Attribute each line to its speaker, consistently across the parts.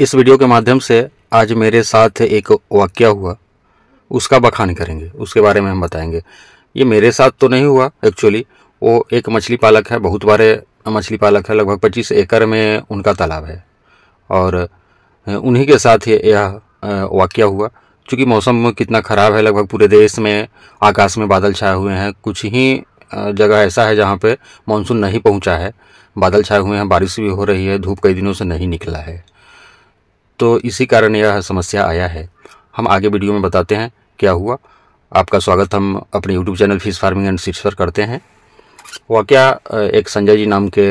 Speaker 1: इस वीडियो के माध्यम से आज मेरे साथ एक वाक्य हुआ उसका बखान करेंगे उसके बारे में हम बताएंगे ये मेरे साथ तो नहीं हुआ एक्चुअली वो एक मछली पालक है बहुत बारे मछली पालक है लगभग पच्चीस एकड़ में उनका तालाब है और उन्हीं के साथ यह वाक्य हुआ चूँकि मौसम कितना ख़राब है लगभग पूरे देश में आकाश में बादल छाए हुए हैं कुछ ही जगह ऐसा है जहाँ पे मानसून नहीं पहुँचा है बादल छाए हुए हैं बारिश भी हो रही है धूप कई दिनों से नहीं निकला है तो इसी कारण यह समस्या आया है हम आगे वीडियो में बताते हैं क्या हुआ आपका स्वागत हम अपने YouTube channel fish farming and seeds पर करते हैं वाक़ एक संजय जी नाम के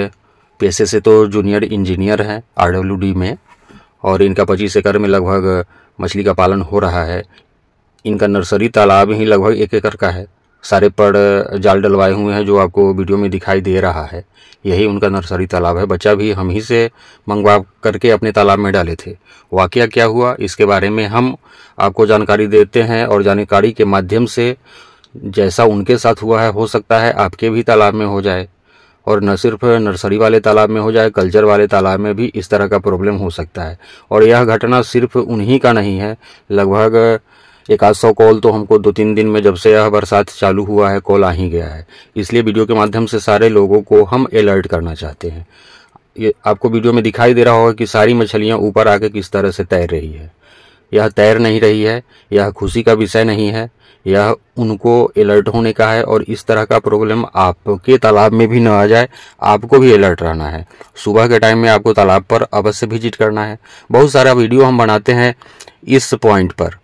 Speaker 1: पेशे से तो जूनियर इंजीनियर हैं आर डब्ल्यू डी में और इनका पच्चीस एकड़ में लगभग मछली का पालन हो रहा है इनका नर्सरी तालाब ही लगभग एक एकड़ का है सारे पड़ जाल डलवाए हुए हैं जो आपको वीडियो में दिखाई दे रहा है यही उनका नर्सरी तालाब है बच्चा भी हम ही से मंगवा करके अपने तालाब में डाले थे वाक़ क्या हुआ इसके बारे में हम आपको जानकारी देते हैं और जानकारी के माध्यम से जैसा उनके साथ हुआ है हो सकता है आपके भी तालाब में हो जाए और न सिर्फ नर्सरी वाले तालाब में हो जाए कल्चर वाले तालाब में भी इस तरह का प्रॉब्लम हो सकता है और यह घटना सिर्फ उन्हीं का नहीं है लगभग एक आध सौ कॉल तो हमको दो तीन दिन में जब से यह बरसात चालू हुआ है कॉल आ ही गया है इसलिए वीडियो के माध्यम से सारे लोगों को हम अलर्ट करना चाहते हैं ये आपको वीडियो में दिखाई दे रहा होगा कि सारी मछलियाँ ऊपर आके किस तरह से तैर रही है यह तैर नहीं रही है यह खुशी का विषय नहीं है यह उनको अलर्ट होने का है और इस तरह का प्रॉब्लम आपके तालाब में भी ना आ जाए आपको भी अलर्ट रहना है सुबह के टाइम में आपको तालाब पर अवश्य विजिट करना है बहुत सारा वीडियो हम बनाते हैं इस पॉइंट पर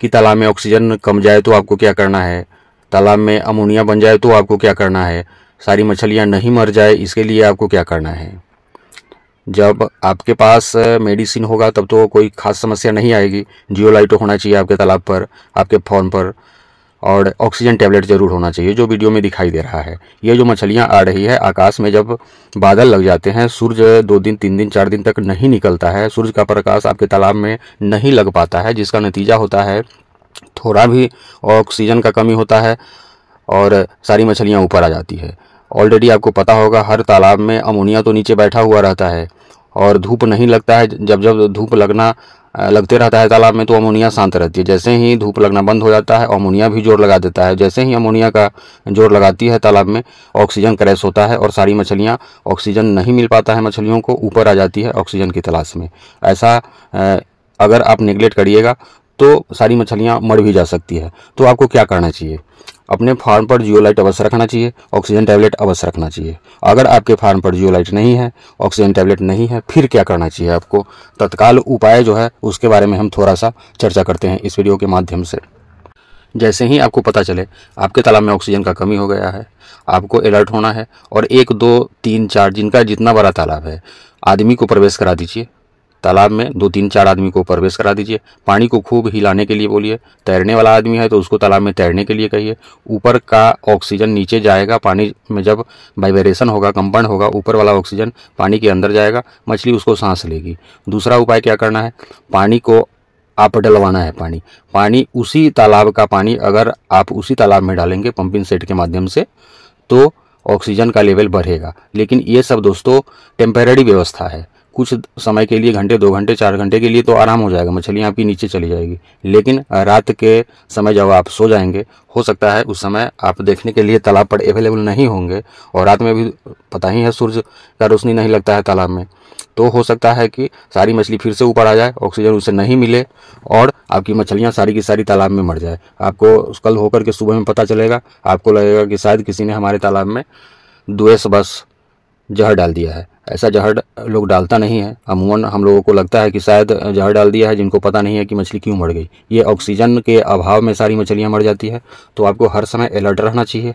Speaker 1: कि तालाब में ऑक्सीजन कम जाए तो आपको क्या करना है तालाब में अमोनिया बन जाए तो आपको क्या करना है सारी मछलियाँ नहीं मर जाए इसके लिए आपको क्या करना है जब आपके पास मेडिसिन होगा तब तो कोई खास समस्या नहीं आएगी जियोलाइट होना चाहिए आपके तालाब पर आपके फोन पर और ऑक्सीजन टैबलेट जरूर होना चाहिए जो वीडियो में दिखाई दे रहा है ये जो मछलियाँ आ रही है आकाश में जब बादल लग जाते हैं सूर्य दो दिन तीन दिन चार दिन तक नहीं निकलता है सूर्य का प्रकाश आपके तालाब में नहीं लग पाता है जिसका नतीजा होता है थोड़ा भी ऑक्सीजन का कमी होता है और सारी मछलियाँ ऊपर आ जाती है ऑलरेडी आपको पता होगा हर तालाब में अमोनिया तो नीचे बैठा हुआ रहता है और धूप नहीं लगता है जब जब धूप लगना लगते रहता है तालाब में तो अमोनिया शांत रहती है जैसे ही धूप लगना बंद हो जाता है अमोनिया भी जोर लगा देता है जैसे ही अमोनिया का जोर लगाती है तालाब में ऑक्सीजन क्रैश होता है और सारी मछलियाँ ऑक्सीजन नहीं मिल पाता है मछलियों को ऊपर आ जाती है ऑक्सीजन की तलाश में ऐसा अगर आप निगलेक्ट करिएगा तो सारी मछलियाँ मर भी जा सकती है तो आपको क्या करना चाहिए अपने फार्म पर जियोलाइट अवश्य रखना चाहिए ऑक्सीजन टैबलेट अवश्य रखना चाहिए अगर आपके फार्म पर जियोलाइट नहीं है ऑक्सीजन टैबलेट नहीं है फिर क्या करना चाहिए आपको तत्काल उपाय जो है उसके बारे में हम थोड़ा सा चर्चा करते हैं इस वीडियो के माध्यम से जैसे ही आपको पता चले आपके तालाब में ऑक्सीजन का कमी हो गया है आपको अलर्ट होना है और एक दो तीन चार जिनका जितना बड़ा तालाब है आदमी को प्रवेश करा दीजिए तालाब में दो तीन चार आदमी को प्रवेश करा दीजिए पानी को खूब हिलाने के लिए बोलिए तैरने वाला आदमी है तो उसको तालाब में तैरने के लिए कहिए ऊपर का ऑक्सीजन नीचे जाएगा पानी में जब वाइब्रेशन होगा कंपन होगा ऊपर वाला ऑक्सीजन पानी के अंदर जाएगा मछली उसको सांस लेगी दूसरा उपाय क्या करना है पानी को आप डलवाना है पानी पानी उसी तालाब का पानी अगर आप उसी तालाब में डालेंगे पंपिंग सेट के माध्यम से तो ऑक्सीजन का लेवल बढ़ेगा लेकिन ये सब दोस्तों टेम्परेरी व्यवस्था है कुछ समय के लिए घंटे दो घंटे चार घंटे के लिए तो आराम हो जाएगा मछलियाँ आपकी नीचे चली जाएगी लेकिन रात के समय जब आप सो जाएंगे हो सकता है उस समय आप देखने के लिए तालाब पर अवेलेबल नहीं होंगे और रात में भी पता ही है सूर्य का रोशनी नहीं लगता है तालाब में तो हो सकता है कि सारी मछली फिर से ऊपर आ जाए ऑक्सीजन उसे नहीं मिले और आपकी मछलियाँ सारी की सारी तालाब में मर जाए आपको कल होकर के सुबह में पता चलेगा आपको लगेगा कि शायद किसी ने हमारे तालाब में दुएस बस जहर डाल दिया है ऐसा जहर लोग डालता नहीं है अमूमन हम लोगों को लगता है कि शायद जहर डाल दिया है जिनको पता नहीं है कि मछली क्यों मर गई ये ऑक्सीजन के अभाव में सारी मछलियाँ मर जाती है तो आपको हर समय अलर्ट रहना चाहिए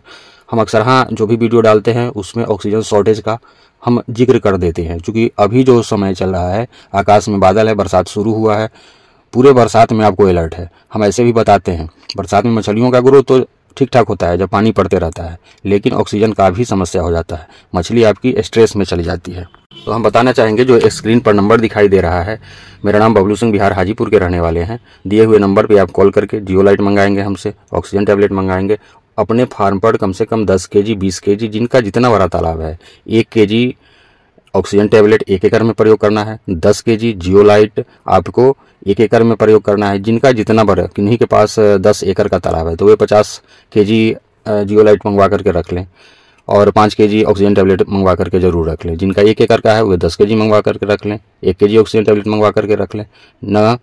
Speaker 1: हम अक्सर हाँ जो भी वीडियो डालते हैं उसमें ऑक्सीजन शॉर्टेज का हम जिक्र कर देते हैं क्योंकि अभी जो समय चल रहा है आकाश में बादल है बरसात शुरू हुआ है पूरे बरसात में आपको अलर्ट है हम ऐसे भी बताते हैं बरसात में मछलियों का ग्रोथ तो ठीक ठाक होता है जब पानी पड़ते रहता है लेकिन ऑक्सीजन का भी समस्या हो जाता है मछली आपकी स्ट्रेस में चली जाती है तो हम बताना चाहेंगे जो स्क्रीन पर नंबर दिखाई दे रहा है मेरा नाम बबलू सिंह बिहार हाजीपुर के रहने वाले हैं दिए हुए नंबर पर आप कॉल करके जियो लाइट मंगाएंगे हमसे ऑक्सीजन टैबलेट मंगाएंगे अपने फार्म पर कम से कम दस के जी बीस के जी जिनका जितना बड़ा तालाब है एक के जी ऑक्सीजन टैबलेट एक एकड़ में प्रयोग करना है दस के जी जियो लाइट आपको एक एकड़ में प्रयोग करना है जिनका जितना बड़ा किन्हीं के पास दस एकड़ का तालाब है तो वे पचास के जी जियोलाइट मंगवा करके रख लें और पाँच के जी ऑक्सीजन टैबलेट मंगवा करके जरूर रख लें जिनका एक एकड़ का है वे दस के जी मंगवा करके रख लें एक के जी ऑक्सीजन टैबलेट मंगवा करके रख लें न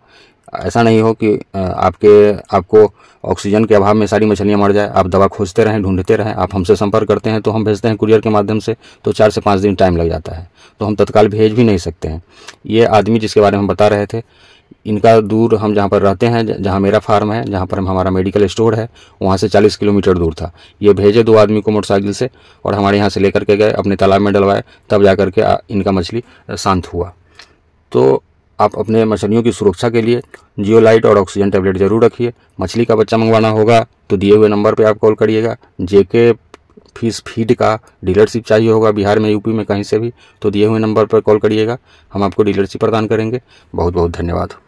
Speaker 1: ऐसा नहीं हो कि आपके आपको ऑक्सीजन के अभाव में सारी मछलियाँ मर जाए आप दवा खोजते रहें ढूंढते रहें आप हमसे संपर्क करते हैं तो हम भेजते हैं कुरियर के माध्यम से तो चार से पाँच दिन टाइम लग जाता है तो हम तत्काल भेज भी नहीं सकते हैं ये आदमी जिसके बारे में बता रहे थे इनका दूर हम जहाँ पर रहते हैं जहाँ मेरा फार्म है जहाँ पर हमारा मेडिकल स्टोर है वहाँ से 40 किलोमीटर दूर था ये भेजे दो आदमी को मोटरसाइकिल से और हमारे यहाँ से लेकर के गए अपने तालाब में डलवाए तब जा कर के इनका मछली शांत हुआ तो आप अपने मछलियों की सुरक्षा के लिए जियो लाइट और ऑक्सीजन टैबलेट जरूर रखिए मछली का बच्चा मंगवाना होगा तो दिए हुए नंबर पर आप कॉल करिएगा जेके फीस फीड का डीलरशिप चाहिए होगा बिहार में यूपी में कहीं से भी तो दिए हुए नंबर पर कॉल करिएगा हम आपको डीलरशिप प्रदान करेंगे बहुत बहुत धन्यवाद